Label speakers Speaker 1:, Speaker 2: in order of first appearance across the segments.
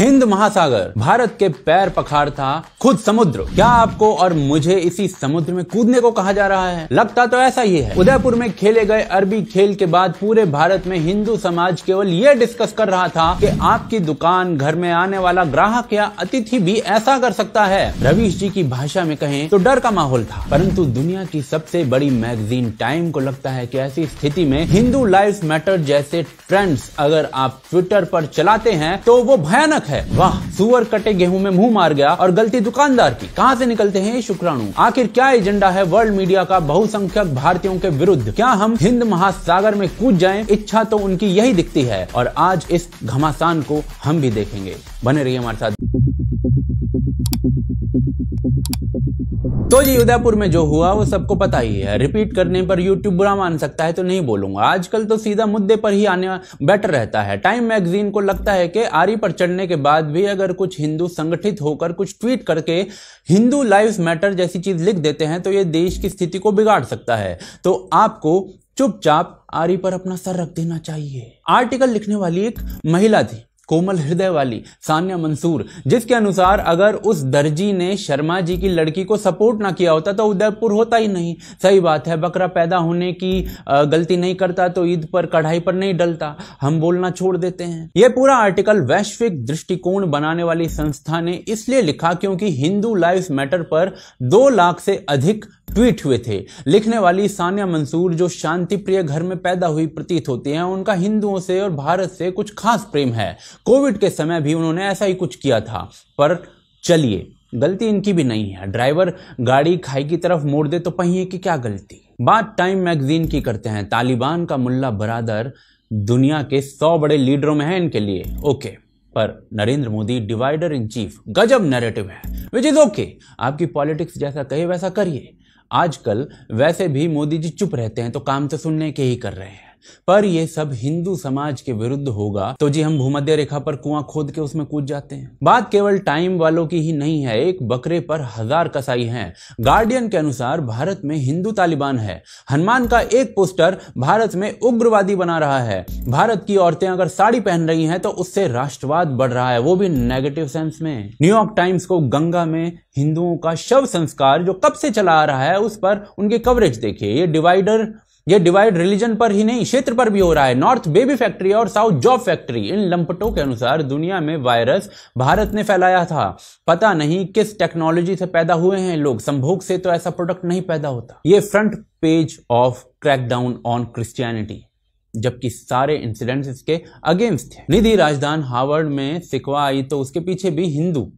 Speaker 1: हिंद महासागर भारत के पैर पखार था खुद समुद्र क्या आपको और मुझे इसी समुद्र में कूदने को कहा जा रहा है लगता तो ऐसा ही है उदयपुर में खेले गए अरबी खेल के बाद पूरे भारत में हिंदू समाज केवल ये डिस्कस कर रहा था कि आपकी दुकान घर में आने वाला ग्राहक या अतिथि भी ऐसा कर सकता है रवीश जी की भाषा में कहें तो डर का माहौल था परंतु दुनिया की सबसे बड़ी मैगजीन टाइम को लगता है की ऐसी स्थिति में हिंदू लाइफ मैटर जैसे ट्रेंड्स अगर आप ट्विटर पर चलाते हैं तो वो भयानक है वाह सुअर कटे गेहूं में मुंह मार गया और गलती दुकानदार की कहां से निकलते हैं शुक्राणु आखिर क्या एजेंडा है वर्ल्ड मीडिया का बहुसंख्यक भारतीयों के विरुद्ध क्या हम हिंद महासागर में कूद जाए इच्छा तो उनकी यही दिखती है और आज इस घमासान को हम भी देखेंगे बने रहिए हमारे साथ जी उदयपुर में जो हुआ वो सबको पता ही है रिपीट करने पर यूट्यूब बुरा मान सकता है तो नहीं बोलूंगा आजकल तो सीधा मुद्दे पर ही आने बेटर रहता है टाइम मैगजीन को लगता है कि आरी पर चढ़ने के बाद भी अगर कुछ हिंदू संगठित होकर कुछ ट्वीट करके हिंदू लाइव मैटर जैसी चीज लिख देते हैं तो ये देश की स्थिति को बिगाड़ सकता है तो आपको चुपचाप आरी पर अपना सर रख देना चाहिए आर्टिकल लिखने वाली एक महिला थी कोमल हृदय वाली सान्या मंसूर जिसके अनुसार अगर उस दर्जी ने शर्मा जी की लड़की को सपोर्ट ना किया होता तो उदयपुर होता ही नहीं सही बात है बकरा पैदा होने की गलती नहीं करता तो ईद पर कढ़ाई पर नहीं डलता हम बोलना छोड़ देते हैं यह पूरा आर्टिकल वैश्विक दृष्टिकोण बनाने वाली संस्था ने इसलिए लिखा क्योंकि हिंदू लाइफ मैटर पर दो लाख से अधिक ट्वीट हुए थे लिखने वाली सानिया मंसूर जो शांति प्रिय घर में पैदा हुई प्रतीत होती हैं उनका हिंदुओं से और भारत से कुछ खास प्रेम है कोविड के समय भी उन्होंने ऐसा ही कुछ किया था पर चलिए गलती इनकी भी नहीं है ड्राइवर गाड़ी खाई की तरफ मोड़ दे तो पहिए की क्या गलती बात टाइम मैगजीन की करते हैं तालिबान का मुल्ला बरादर दुनिया के सौ बड़े लीडरों में है इनके लिए ओके पर Narendra Modi divider in chief गजब नैरेटिव है विच इज ओके आपकी पॉलिटिक्स जैसा कहे वैसा करिए आजकल वैसे भी मोदी जी चुप रहते हैं तो काम तो सुनने के ही कर रहे हैं पर यह सब हिंदू समाज के विरुद्ध होगा तो जी हम भूमध्य रेखा पर कुआं खोद के उसमें कूद जाते हैं बात केवल टाइम वालों की ही नहीं है एक बकरे पर हजार कसाई हैं गार्डियन के अनुसार भारत में हिंदू तालिबान है हनुमान का एक पोस्टर भारत में उग्रवादी बना रहा है भारत की औरतें अगर साड़ी पहन रही है तो उससे राष्ट्रवाद बढ़ रहा है वो भी नेगेटिव सेंस में न्यूयॉर्क टाइम्स को गंगा में हिंदुओं का शव संस्कार जो कब से चला आ रहा है उस पर उनकी कवरेज देखिए ये डिवाइडर यह डिवाइड रिलीजन पर ही नहीं क्षेत्र पर भी हो रहा है नॉर्थ बेबी फैक्ट्री और साउथ जॉब फैक्ट्री इन लंपटों के अनुसार दुनिया में वायरस भारत ने फैलाया था पता नहीं किस टेक्नोलॉजी से पैदा हुए हैं लोग संभोग से तो ऐसा प्रोडक्ट नहीं पैदा होता ये front page of crackdown on Christianity जबकि सारे इंसिडेंट्स इसके अगेंस्ट थे निधि राजधान हार्वर्ड में सिकवा आई तो उसके पीछे भी हिंदू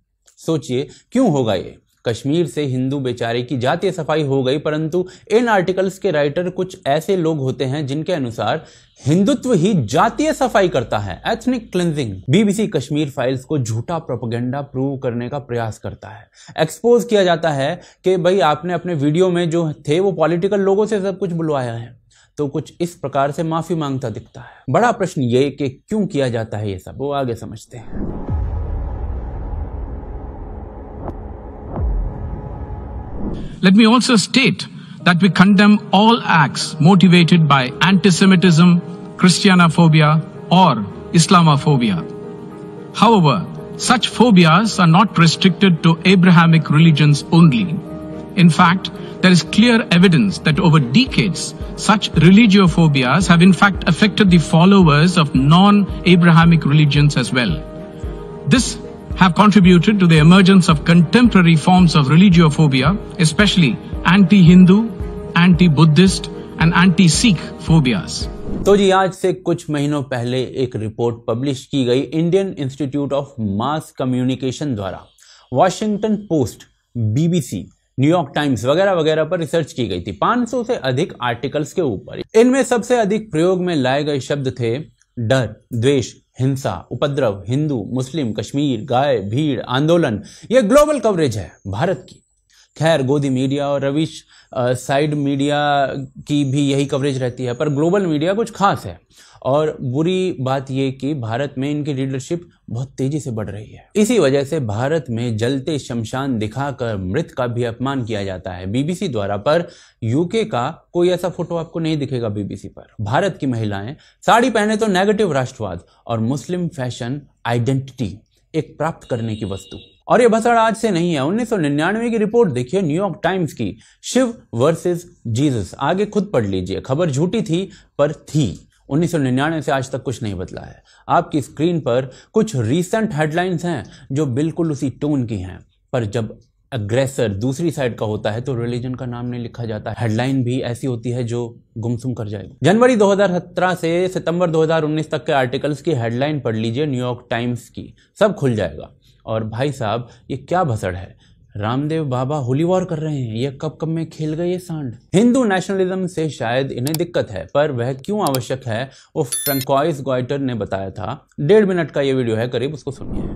Speaker 1: सोचिए क्यों होगा ये कश्मीर से हिंदू बेचारे की जातीय सफाई हो गई परंतु इन आर्टिकल्स के राइटर कुछ ऐसे लोग होते हैं जिनके अनुसार हिंदुत्व ही जातीय सफाई करता है ethnic cleansing BBC Kashmir files को झूठा प्रोपोगेंडा प्रूव करने का प्रयास करता है एक्सपोज किया जाता है कि भाई आपने अपने वीडियो में जो थे वो पॉलिटिकल लोगों से सब कुछ बुलवाया है तो कुछ इस प्रकार से माफी मांगता दिखता है बड़ा प्रश्न ये कि क्यों किया जाता है ये सब वो आगे समझते हैं Let me also state that we condemn all acts motivated by anti-Semitism, Christianophobia or Islamophobia. However, such phobias are not restricted to Abrahamic religions only. In fact, there is clear evidence that over decades, such religiophobias have in fact affected the followers of non-Abrahamic religions as well. This have contributed to the emergence of contemporary forms of religiophobia, especially anti-Hindu, anti-Buddhist and anti-Sikh phobias. तो जी आज से कुछ महीनों पहले एक report publish की गई Indian Institute of Mass Communication द्वारा Washington Post BBC New York Times वगैरह वगैरह पर रिसर्च की गई थी 500 से अधिक आर्टिकल्स के ऊपर इनमें सबसे अधिक प्रयोग में लाए गए शब्द थे डर द्वेष हिंसा उपद्रव हिंदू मुस्लिम कश्मीर गाय भीड़ आंदोलन ये ग्लोबल कवरेज है भारत की खैर गोदी मीडिया और रविश साइड मीडिया की भी यही कवरेज रहती है पर ग्लोबल मीडिया कुछ खास है और बुरी बात ये कि भारत में इनकी लीडरशिप बहुत तेजी से बढ़ रही है इसी वजह से भारत में जलते शमशान दिखाकर मृत का भी अपमान किया जाता है बीबीसी द्वारा पर यूके का कोई ऐसा फोटो आपको नहीं दिखेगा बीबीसी पर भारत की महिलाएं साड़ी पहने तो नेगेटिव राष्ट्रवाद और मुस्लिम फैशन आइडेंटिटी एक प्राप्त करने की वस्तु और ये भसड़ आज से नहीं है उन्नीस की रिपोर्ट देखिए न्यूयॉर्क टाइम्स की शिव वर्सेस जीसस आगे खुद पढ़ लीजिए खबर झूठी थी पर थी 1999 से आज तक कुछ नहीं बदला है आपकी स्क्रीन पर कुछ रीसेंट हेडलाइंस हैं जो बिल्कुल उसी टोन की हैं पर जब अग्रेसर दूसरी साइड का होता है तो रिलीजन का नाम नहीं लिखा जाता हेडलाइन भी ऐसी होती है जो गुमसुम कर जाएगी जनवरी 2017 से सितंबर 2019 तक के आर्टिकल्स की हेडलाइन पढ़ लीजिए न्यूयॉर्क टाइम्स की सब खुल जाएगा और भाई साहब ये क्या भसड़ है रामदेव बाबा होली वॉर कर रहे हैं ये कब कब में खेल गए ये सांड हिंदू नेशनलिज्म से शायद इन्हें दिक्कत है पर वह क्यों आवश्यक है वो फ्रेंकॉइस गॉयटर ने बताया था डेढ़ मिनट का ये वीडियो है करीब उसको सुनिए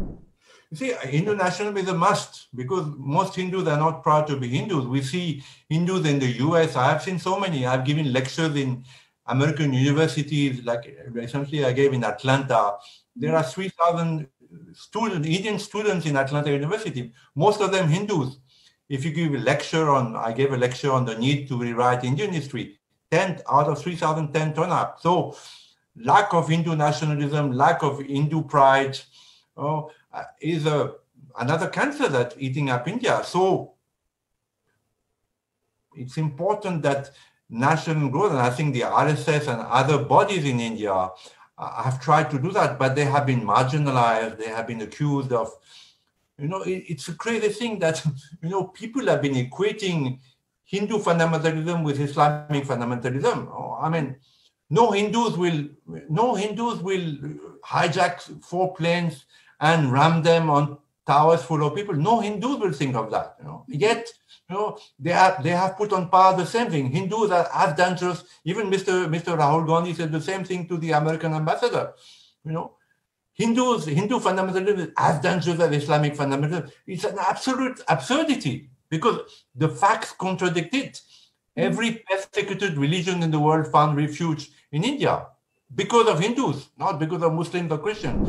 Speaker 2: See, Hindu nationalism is a must because most Hindus are not proud to be Hindus. We see Hindus in the US. I have seen so many. I've given lectures in American universities, like recently I gave in Atlanta. There are 3,000 student, Indian students in Atlanta University, most of them Hindus. If you give a lecture on, I gave a lecture on the need to rewrite Indian history, 10 out of 3,010 turn up. So lack of Hindu nationalism, lack of Hindu pride oh, uh, is a, another cancer that's eating up India. So it's important that national growth, and I think the RSS and other bodies in India have tried to do that, but they have been marginalized. They have been accused of, you know, it, it's a crazy thing that, you know, people have been equating Hindu fundamentalism with Islamic fundamentalism. Oh, I mean, no Hindus will, no Hindus will hijack four planes and ram them on towers full of people. No Hindus will think of that, you know. Yet, you know, they have they have put on par the same thing. Hindus are as dangerous. Even Mr. Mr. Rahul Gandhi said the same thing to the American ambassador. You know, Hindus, Hindu fundamentalism is as dangerous as Islamic fundamentalism. It's an absolute absurdity because the facts contradict it. Every persecuted religion in the world found refuge in India because of Hindus, not because of Muslims or Christians.